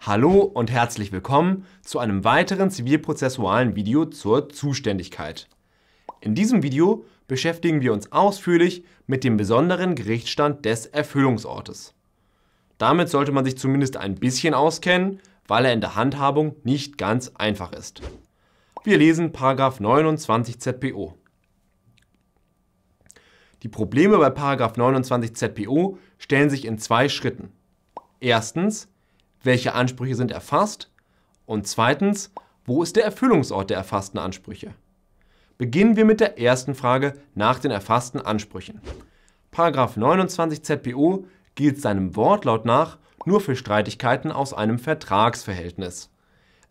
Hallo und herzlich willkommen zu einem weiteren zivilprozessualen Video zur Zuständigkeit. In diesem Video beschäftigen wir uns ausführlich mit dem besonderen Gerichtsstand des Erfüllungsortes. Damit sollte man sich zumindest ein bisschen auskennen, weil er in der Handhabung nicht ganz einfach ist. Wir lesen 29 ZPO. Die Probleme bei 29 ZPO stellen sich in zwei Schritten. Erstens, welche Ansprüche sind erfasst und zweitens, wo ist der Erfüllungsort der erfassten Ansprüche? Beginnen wir mit der ersten Frage nach den erfassten Ansprüchen. Paragraf 29 ZPO gilt seinem Wortlaut nach nur für Streitigkeiten aus einem Vertragsverhältnis.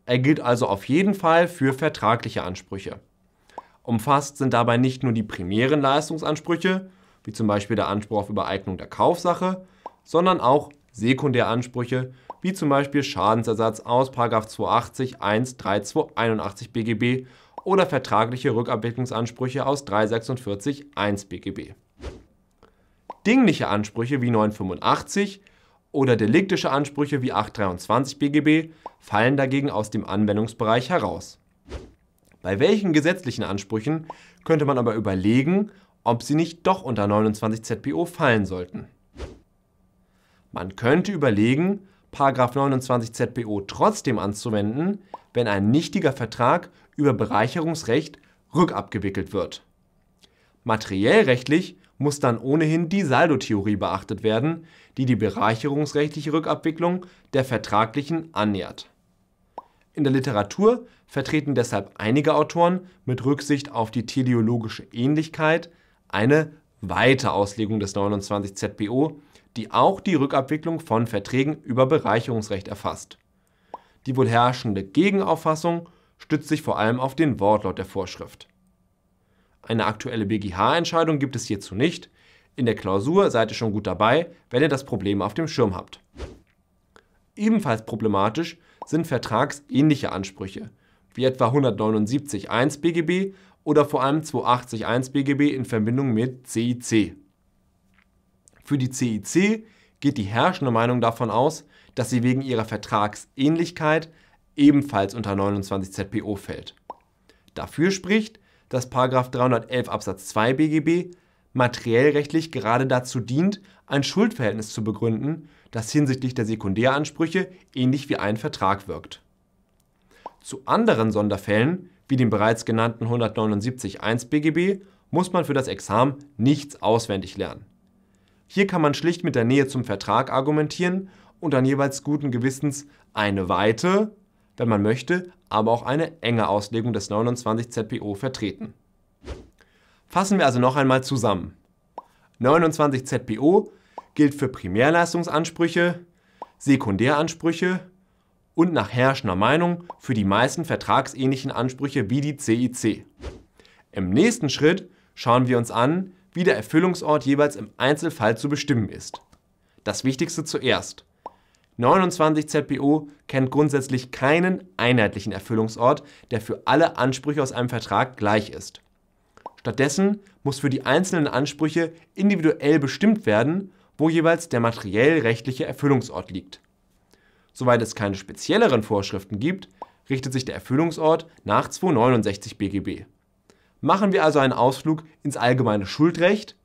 Er gilt also auf jeden Fall für vertragliche Ansprüche. Umfasst sind dabei nicht nur die primären Leistungsansprüche, wie zum Beispiel der Anspruch auf Übereignung der Kaufsache, sondern auch Sekundäransprüche wie zum Beispiel Schadensersatz aus 280 1 3281 BGB oder vertragliche Rückabwicklungsansprüche aus 346 1 BGB. Dingliche Ansprüche wie 985 oder deliktische Ansprüche wie 823 BGB fallen dagegen aus dem Anwendungsbereich heraus. Bei welchen gesetzlichen Ansprüchen könnte man aber überlegen, ob sie nicht doch unter 29 ZPO fallen sollten. Man könnte überlegen, 29 ZPO trotzdem anzuwenden, wenn ein nichtiger Vertrag über Bereicherungsrecht rückabgewickelt wird. Materiellrechtlich muss dann ohnehin die Saldotheorie beachtet werden, die die bereicherungsrechtliche Rückabwicklung der vertraglichen annähert. In der Literatur vertreten deshalb einige Autoren mit Rücksicht auf die teleologische Ähnlichkeit eine weite Auslegung des 29 ZPO die auch die Rückabwicklung von Verträgen über Bereicherungsrecht erfasst. Die wohl herrschende Gegenauffassung stützt sich vor allem auf den Wortlaut der Vorschrift. Eine aktuelle BGH-Entscheidung gibt es hierzu nicht. In der Klausur seid ihr schon gut dabei, wenn ihr das Problem auf dem Schirm habt. Ebenfalls problematisch sind vertragsähnliche Ansprüche, wie etwa 179.1 BGB oder vor allem 280.1 BGB in Verbindung mit CIC. Für die CIC e geht die herrschende Meinung davon aus, dass sie wegen ihrer Vertragsähnlichkeit ebenfalls unter 29 ZPO fällt. Dafür spricht, dass 311 Absatz 2 BGB materiellrechtlich gerade dazu dient, ein Schuldverhältnis zu begründen, das hinsichtlich der Sekundäransprüche ähnlich wie ein Vertrag wirkt. Zu anderen Sonderfällen, wie dem bereits genannten 179 1 BGB, muss man für das Examen nichts auswendig lernen. Hier kann man schlicht mit der Nähe zum Vertrag argumentieren und dann jeweils guten Gewissens eine weite, wenn man möchte, aber auch eine enge Auslegung des 29 ZPO vertreten. Fassen wir also noch einmal zusammen. 29 ZPO gilt für Primärleistungsansprüche, Sekundäransprüche und nach herrschender Meinung für die meisten vertragsähnlichen Ansprüche wie die CIC. Im nächsten Schritt schauen wir uns an, wie der Erfüllungsort jeweils im Einzelfall zu bestimmen ist. Das Wichtigste zuerst. 29 ZPO kennt grundsätzlich keinen einheitlichen Erfüllungsort, der für alle Ansprüche aus einem Vertrag gleich ist. Stattdessen muss für die einzelnen Ansprüche individuell bestimmt werden, wo jeweils der materiell-rechtliche Erfüllungsort liegt. Soweit es keine spezielleren Vorschriften gibt, richtet sich der Erfüllungsort nach 269 BGB. Machen wir also einen Ausflug ins allgemeine Schuldrecht.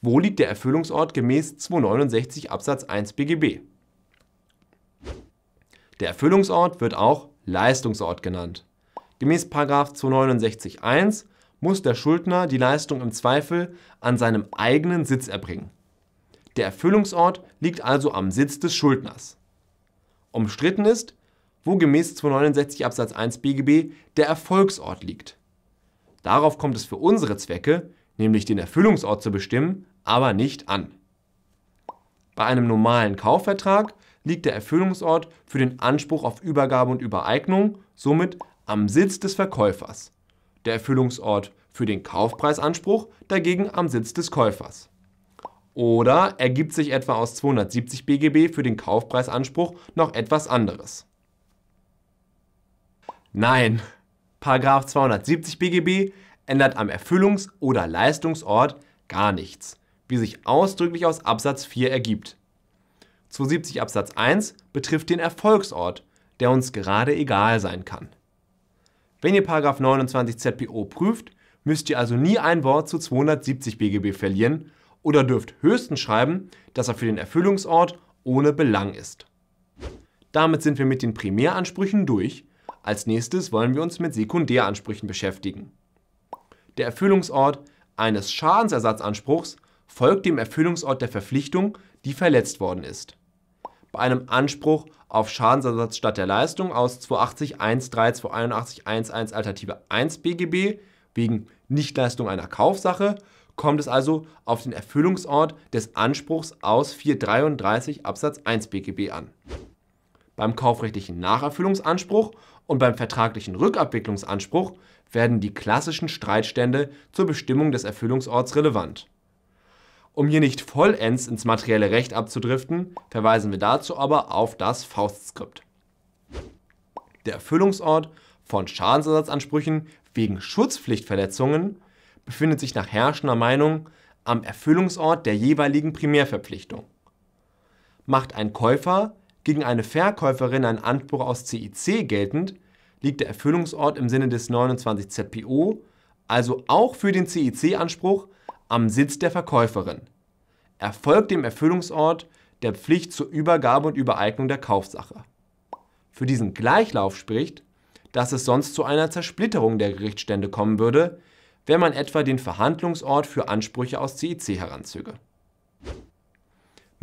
Wo liegt der Erfüllungsort gemäß 269 Absatz 1 BGB? Der Erfüllungsort wird auch Leistungsort genannt. Gemäß 269 1 muss der Schuldner die Leistung im Zweifel an seinem eigenen Sitz erbringen. Der Erfüllungsort liegt also am Sitz des Schuldners. Umstritten ist, wo gemäß 269 Absatz 1 BGB der Erfolgsort liegt. Darauf kommt es für unsere Zwecke, nämlich den Erfüllungsort zu bestimmen, aber nicht an. Bei einem normalen Kaufvertrag liegt der Erfüllungsort für den Anspruch auf Übergabe und Übereignung somit am Sitz des Verkäufers. Der Erfüllungsort für den Kaufpreisanspruch dagegen am Sitz des Käufers. Oder ergibt sich etwa aus 270 BGB für den Kaufpreisanspruch noch etwas anderes? Nein, Paragraf 270 BGB ändert am Erfüllungs- oder Leistungsort gar nichts, wie sich ausdrücklich aus Absatz 4 ergibt. 270 Absatz 1 betrifft den Erfolgsort, der uns gerade egal sein kann. Wenn ihr 29 ZPO prüft, müsst ihr also nie ein Wort zu 270 BGB verlieren oder dürft höchstens schreiben, dass er für den Erfüllungsort ohne Belang ist. Damit sind wir mit den Primäransprüchen durch als nächstes wollen wir uns mit Sekundäransprüchen beschäftigen. Der Erfüllungsort eines Schadensersatzanspruchs folgt dem Erfüllungsort der Verpflichtung, die verletzt worden ist. Bei einem Anspruch auf Schadensersatz statt der Leistung aus 280 1 3 11 Alternative 1 BGB wegen Nichtleistung einer Kaufsache kommt es also auf den Erfüllungsort des Anspruchs aus 433 Absatz 1 BGB an. Beim kaufrechtlichen Nacherfüllungsanspruch und beim vertraglichen Rückabwicklungsanspruch werden die klassischen Streitstände zur Bestimmung des Erfüllungsorts relevant. Um hier nicht vollends ins materielle Recht abzudriften, verweisen wir dazu aber auf das Faustskript. Der Erfüllungsort von Schadensersatzansprüchen wegen Schutzpflichtverletzungen befindet sich nach herrschender Meinung am Erfüllungsort der jeweiligen Primärverpflichtung. Macht ein Käufer gegen eine Verkäuferin ein Anspruch aus CIC geltend, liegt der Erfüllungsort im Sinne des 29 ZPO, also auch für den CIC-Anspruch, am Sitz der Verkäuferin. Erfolgt dem Erfüllungsort der Pflicht zur Übergabe und Übereignung der Kaufsache. Für diesen Gleichlauf spricht, dass es sonst zu einer Zersplitterung der Gerichtsstände kommen würde, wenn man etwa den Verhandlungsort für Ansprüche aus CIC heranzöge.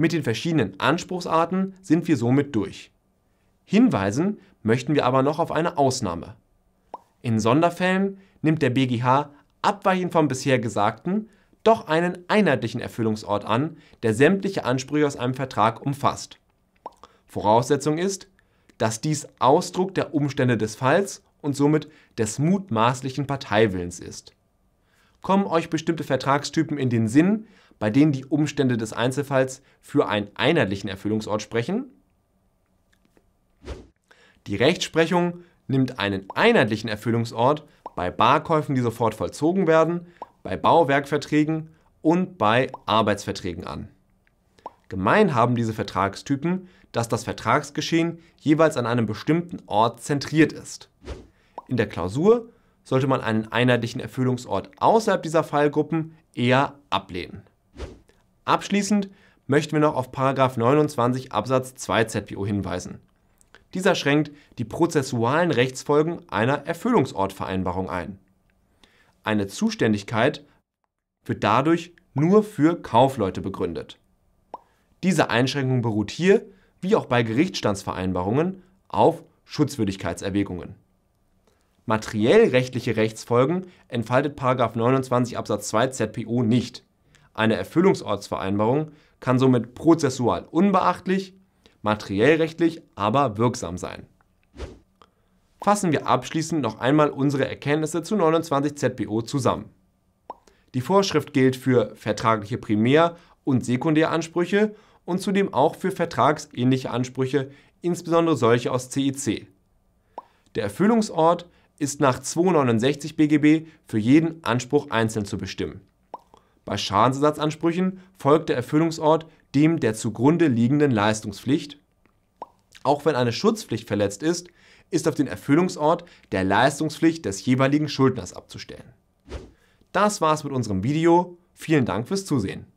Mit den verschiedenen Anspruchsarten sind wir somit durch. Hinweisen möchten wir aber noch auf eine Ausnahme. In Sonderfällen nimmt der BGH abweichend vom bisher Gesagten doch einen einheitlichen Erfüllungsort an, der sämtliche Ansprüche aus einem Vertrag umfasst. Voraussetzung ist, dass dies Ausdruck der Umstände des Falls und somit des mutmaßlichen Parteiwillens ist. Kommen euch bestimmte Vertragstypen in den Sinn, bei denen die Umstände des Einzelfalls für einen einheitlichen Erfüllungsort sprechen. Die Rechtsprechung nimmt einen einheitlichen Erfüllungsort bei Barkäufen, die sofort vollzogen werden, bei Bauwerkverträgen und bei Arbeitsverträgen an. Gemein haben diese Vertragstypen, dass das Vertragsgeschehen jeweils an einem bestimmten Ort zentriert ist. In der Klausur sollte man einen einheitlichen Erfüllungsort außerhalb dieser Fallgruppen eher ablehnen. Abschließend möchten wir noch auf 29 Absatz 2 ZPO hinweisen. Dieser schränkt die prozessualen Rechtsfolgen einer Erfüllungsortvereinbarung ein. Eine Zuständigkeit wird dadurch nur für Kaufleute begründet. Diese Einschränkung beruht hier, wie auch bei Gerichtsstandsvereinbarungen, auf Schutzwürdigkeitserwägungen. Materiell rechtliche Rechtsfolgen entfaltet 29 Absatz 2 ZPO nicht. Eine Erfüllungsortsvereinbarung kann somit prozessual unbeachtlich, materiellrechtlich aber wirksam sein. Fassen wir abschließend noch einmal unsere Erkenntnisse zu 29 ZBO zusammen. Die Vorschrift gilt für vertragliche Primär- und Sekundäransprüche und zudem auch für vertragsähnliche Ansprüche, insbesondere solche aus CIC. E Der Erfüllungsort ist nach 269 BGB für jeden Anspruch einzeln zu bestimmen. Bei Schadensersatzansprüchen folgt der Erfüllungsort dem der zugrunde liegenden Leistungspflicht. Auch wenn eine Schutzpflicht verletzt ist, ist auf den Erfüllungsort der Leistungspflicht des jeweiligen Schuldners abzustellen. Das war's mit unserem Video. Vielen Dank fürs Zusehen.